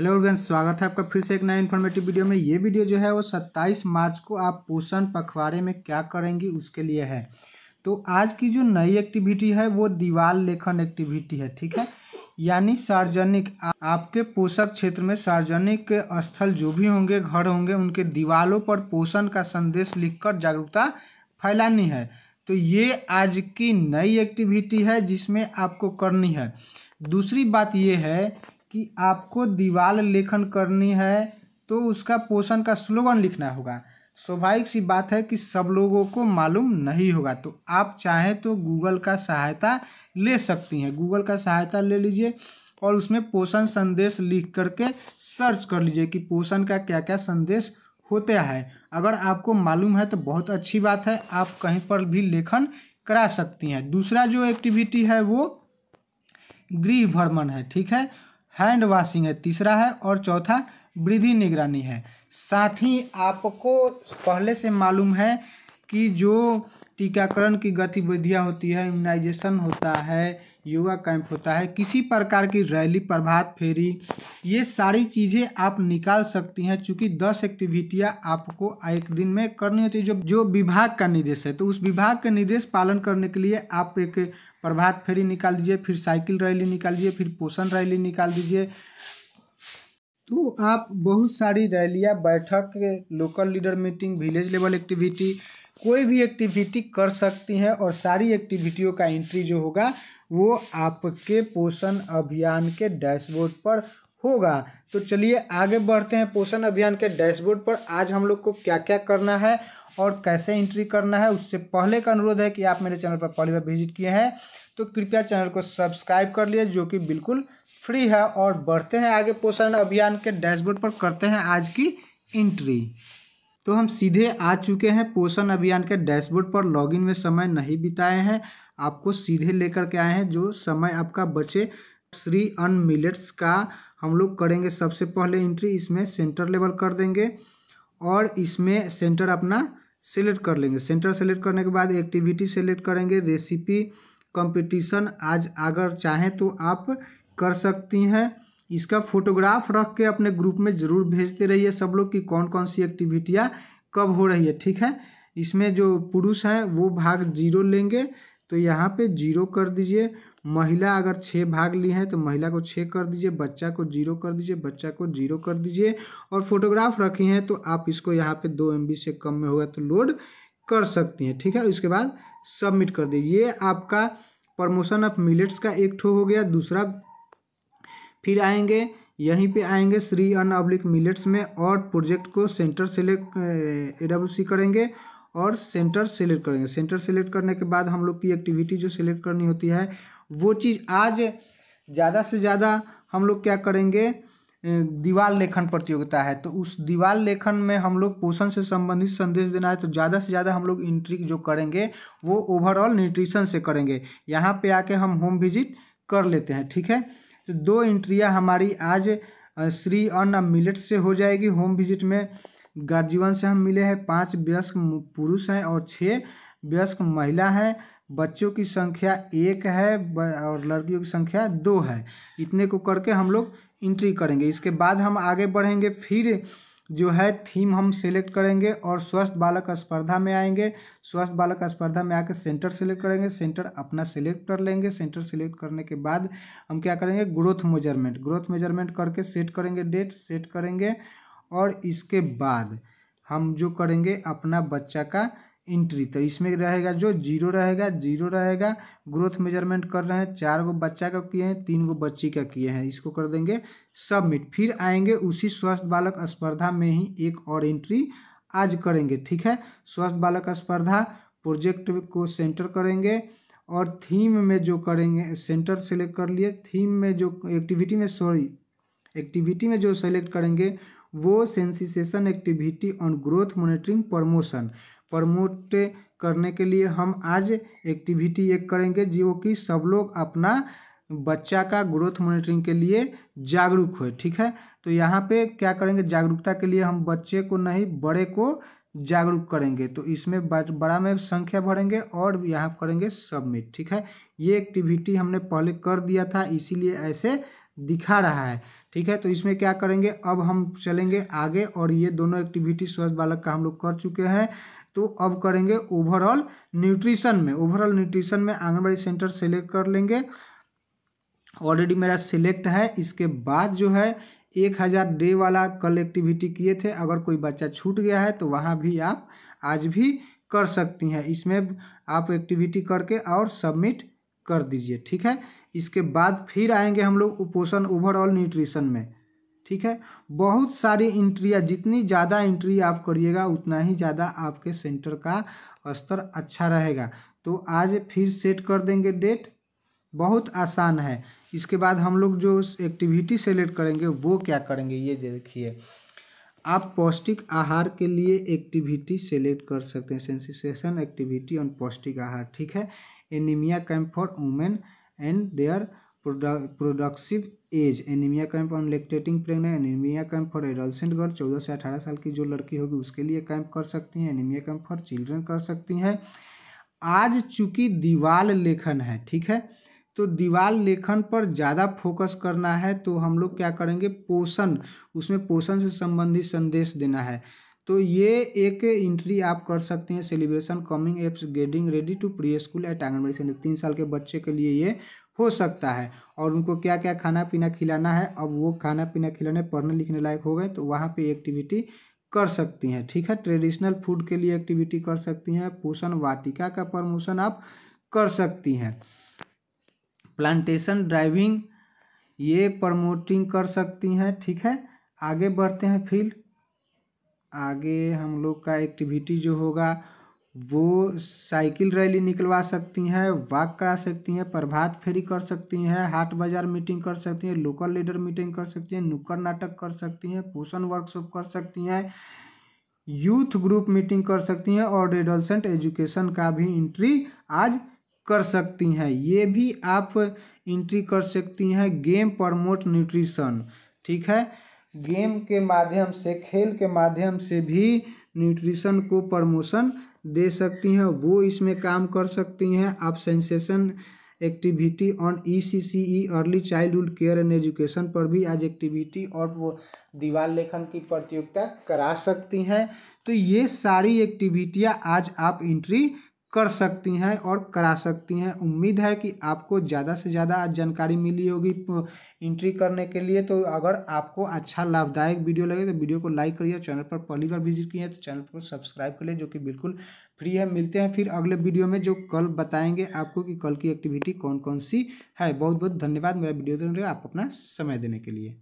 hello everyone स्वागत है आपका फिर से एक नया इन्फॉर्मेटिव वीडियो में ये वीडियो जो है वो 27 मार्च को आप पोषण पखवाड़े में क्या करेंगी उसके लिए है तो आज की जो नई एक्टिविटी है वो दीवार लेखन एक्टिविटी है ठीक है यानी सार्वजनिक आपके पोषक क्षेत्र में सार्वजनिक स्थल जो भी होंगे घर होंगे उनके दीवारों पर पोषण का संदेश लिख जागरूकता फैलानी है तो ये आज की नई एक्टिविटी है जिसमें आपको करनी है दूसरी बात ये है कि आपको दीवाल लेखन करनी है तो उसका पोषण का स्लोगन लिखना होगा स्वाभाविक सी बात है कि सब लोगों को मालूम नहीं होगा तो आप चाहें तो गूगल का सहायता ले सकती हैं गूगल का सहायता ले लीजिए और उसमें पोषण संदेश लिख करके सर्च कर लीजिए कि पोषण का क्या क्या संदेश होता है अगर आपको मालूम है तो बहुत अच्छी बात है आप कहीं पर भी लेखन करा सकती हैं दूसरा जो एक्टिविटी है वो गृह भ्रमण है ठीक है हैंड वॉशिंग है तीसरा है और चौथा वृद्धि निगरानी है साथ ही आपको पहले से मालूम है कि जो टीकाकरण की गतिविधियां होती है इम्यूनाइजेशन होता है योगा कैंप होता है किसी प्रकार की रैली प्रभात फेरी ये सारी चीज़ें आप निकाल सकती हैं क्योंकि दस एक्टिविटियां आपको एक दिन में करनी होती है जो जो विभाग का निर्देश है तो उस विभाग के निर्देश पालन करने के लिए आप एक प्रभात फेरी निकाल दीजिए फिर साइकिल रैली निकाल दीजिए फिर पोषण रैली निकाल दीजिए तो आप बहुत सारी रैलियाँ बैठक local leader meeting village level activity कोई भी एक्टिविटी कर सकती हैं और सारी एक्टिविटियों का एंट्री जो होगा वो आपके पोषण अभियान के डैशबोर्ड पर होगा तो चलिए आगे बढ़ते हैं पोषण अभियान के डैशबोर्ड पर आज हम लोग को क्या क्या करना है और कैसे एंट्री करना है उससे पहले का अनुरोध है कि आप मेरे चैनल पर पहली बार विजिट किए हैं तो कृपया चैनल को सब्सक्राइब कर लिए जो कि बिल्कुल फ्री है और बढ़ते हैं आगे पोषण अभियान के डैशबोर्ड पर करते हैं आज की एंट्री तो हम सीधे आ चुके हैं पोषण अभियान के डैशबोर्ड पर लॉगिन में समय नहीं बिताए हैं आपको सीधे लेकर के आए हैं जो समय आपका बचे श्री अन मिलेट्स का हम लोग करेंगे सबसे पहले इंट्री इसमें सेंटर लेवल कर देंगे और इसमें सेंटर अपना सेलेक्ट कर लेंगे सेंटर सेलेक्ट करने के बाद एक्टिविटी सेलेक्ट करेंगे रेसिपी कंपटीशन आज अगर चाहें तो आप कर सकती हैं इसका फोटोग्राफ रख के अपने ग्रुप में ज़रूर भेजते रहिए सब लोग कि कौन कौन सी एक्टिविटियाँ कब हो रही है ठीक है इसमें जो पुरुष है वो भाग जीरो लेंगे तो यहाँ पे जीरो कर दीजिए महिला अगर छः भाग ली है तो महिला को छः कर दीजिए बच्चा को जीरो कर दीजिए बच्चा को जीरो कर दीजिए और फोटोग्राफ रखी हैं तो आप इसको यहाँ पे दो एम से कम में होगा तो लोड कर सकती हैं ठीक है उसके बाद सबमिट कर दीजिए ये आपका प्रमोशन ऑफ मिलेट्स का एक ठो हो गया दूसरा फिर आएंगे यहीं पे आएंगे श्री अन अब्लिक मिलेट्स में और प्रोजेक्ट को centre select A W C करेंगे और सेंटर सेलेक्ट करेंगे सेंटर सेलेक्ट करने के बाद हम लोग की एक्टिविटी जो सेलेक्ट करनी होती है वो चीज़ आज ज़्यादा से ज़्यादा हम लोग क्या करेंगे दीवार लेखन प्रतियोगिता है तो उस दीवार लेखन में हम लोग पोषण से संबंधित संदेश देना है तो ज़्यादा से ज़्यादा हम लोग इंट्री जो करेंगे वो ओवरऑल न्यूट्रिशन से करेंगे यहाँ पे आके हम होम विजिट कर लेते हैं ठीक है तो दो इंट्रियाँ हमारी आज श्री अन्न मिलेट से हो जाएगी होम विजिट में गार्जियन से हम मिले हैं पाँच वयस्क पुरुष हैं और छः वयस्क महिला हैं बच्चों की संख्या एक है और लड़कियों की संख्या दो है इतने को करके हम लोग इंट्री करेंगे इसके बाद हम आगे बढ़ेंगे फिर जो है थीम हम सेलेक्ट करेंगे और स्वस्थ बालक स्पर्धा में आएंगे स्वस्थ बालक स्पर्धा में आकर सेंटर सेलेक्ट करेंगे सेंटर अपना सेलेक्ट कर लेंगे सेंटर सेलेक्ट करने के बाद हम क्या करेंगे ग्रोथ मेजरमेंट ग्रोथ मेजरमेंट करके सेट करेंगे डेट सेट करेंगे और इसके बाद हम जो करेंगे अपना बच्चा का इंट्री तो इसमें रहेगा जो जीरो रहेगा जीरो रहेगा ग्रोथ मेजरमेंट कर रहे हैं चार गो बच्चा का किए हैं तीन गो बच्ची का किए हैं इसको कर देंगे सबमिट फिर आएंगे उसी स्वस्थ बालक स्पर्धा में ही एक और एंट्री आज करेंगे ठीक है स्वस्थ बालक स्पर्धा प्रोजेक्ट को सेंटर करेंगे और थीम में जो करेंगे सेंटर सेलेक्ट कर लिए थीम में जो एक्टिविटी में सॉरी एक्टिविटी में जो सेलेक्ट करेंगे वो sensitisation activity on growth monitoring promotion promote करने के लिए हम आज एक्टिविटी एक करेंगे जो कि सब लोग अपना बच्चा का ग्रोथ मॉनिटरिंग के लिए जागरूक हो ठीक है तो यहाँ पे क्या करेंगे जागरूकता के लिए हम बच्चे को नहीं बड़े को जागरूक करेंगे तो इसमें बड़ा में संख्या भरेंगे और यहाँ करेंगे सबमिट ठीक है ये एक्टिविटी हमने पहले कर दिया था इसीलिए ऐसे दिखा रहा है ठीक है तो इसमें क्या करेंगे अब हम चलेंगे आगे और ये दोनों एक्टिविटी स्वच्छ बालक का हम लोग कर चुके हैं तो अब करेंगे ओवरऑल न्यूट्रिशन में ओवरऑल न्यूट्रिशन में आंगनबाड़ी सेंटर सेलेक्ट कर लेंगे ऑलरेडी मेरा सिलेक्ट है इसके बाद जो है एक हज़ार डे वाला कल एक्टिविटी किए थे अगर कोई बच्चा छूट गया है तो वहाँ भी आप आज भी कर सकती हैं इसमें आप एक्टिविटी करके और सबमिट कर दीजिए ठीक है इसके बाद फिर आएंगे हम लोग पोषण ओवरऑल न्यूट्रिशन में ठीक है बहुत सारी एंट्रियाँ जितनी ज़्यादा एंट्री आप करिएगा उतना ही ज़्यादा आपके सेंटर का स्तर अच्छा रहेगा तो आज फिर सेट कर देंगे डेट बहुत आसान है इसके बाद हम लोग जो एक्टिविटी सेलेक्ट करेंगे वो क्या करेंगे ये देखिए आप पौष्टिक आहार के लिए एक्टिविटी सेलेक्ट कर सकते हैं सेंसिसेशन एक्टिविटी ऑन पौष्टिक आहार ठीक है anaemia camp for women and their productive age anaemia camp on lactating pregnant anaemia camp for adolescent girl चौदह से अठारह साल की जो लड़की होगी उसके लिए कैंप कर सकती हैं एनीमिया कैंप फॉर चिल्ड्रन कर सकती हैं आज चूंकि दीवाल लेखन है ठीक है तो दीवाल लेखन पर ज़्यादा फोकस करना है तो हम लोग क्या करेंगे पोषण उसमें पोषण से संबंधित संदेश देना है तो ये एक इंट्री आप कर सकते हैं celebration coming apps getting ready to preschool at anganwadi centre तीन साल के बच्चे के लिए ये हो सकता है और उनको क्या क्या खाना पीना खिलाना है अब वो खाना पीना खिलाने पढ़ने लिखने लायक हो गए तो वहाँ पे एक्टिविटी कर सकती हैं ठीक है ट्रेडिशनल फूड के लिए एक्टिविटी कर सकती हैं पोषण वाटिका का प्रमोशन आप कर सकती हैं प्लांटेशन ड्राइविंग ये प्रमोटिंग कर सकती हैं ठीक है आगे बढ़ते हैं फिर आगे हम लोग का एक्टिविटी जो होगा वो साइकिल रैली निकलवा सकती हैं वॉक करा सकती हैं प्रभात फेरी कर सकती हैं हाट बाजार मीटिंग कर सकती हैं लोकल लीडर मीटिंग कर सकती हैं नुक्कड़ नाटक कर सकती हैं पोषण वर्कशॉप कर सकती हैं यूथ ग्रुप मीटिंग कर सकती हैं और एडोलसेंट एजुकेशन का भी इंट्री आज कर सकती हैं ये भी आप इंट्री कर सकती हैं गेम प्रमोट न्यूट्रिशन ठीक है गेम के माध्यम से खेल के माध्यम से भी न्यूट्रिशन को प्रमोशन दे सकती हैं वो इसमें काम कर सकती हैं आप sensation activity on E C C E early childhood care and education पर भी आज एक्टिविटी और वो दीवार लेखन की प्रतियोगिता करा सकती हैं तो ये सारी एक्टिविटियाँ आज आप इंट्री कर सकती हैं और करा सकती हैं उम्मीद है कि आपको ज़्यादा से ज़्यादा आज जानकारी मिली होगी इंट्री करने के लिए तो अगर आपको अच्छा लाभदायक वीडियो लगे तो वीडियो को लाइक करिए चैनल पर पहली बार विजिट किए तो चैनल को सब्सक्राइब करिए जो कि बिल्कुल फ्री है मिलते हैं फिर अगले वीडियो में जो कल बताएंगे आपको कि कल की एक्टिविटी कौन कौन सी है बहुत बहुत धन्यवाद मेरा वीडियो देने आप अपना समय देने के लिए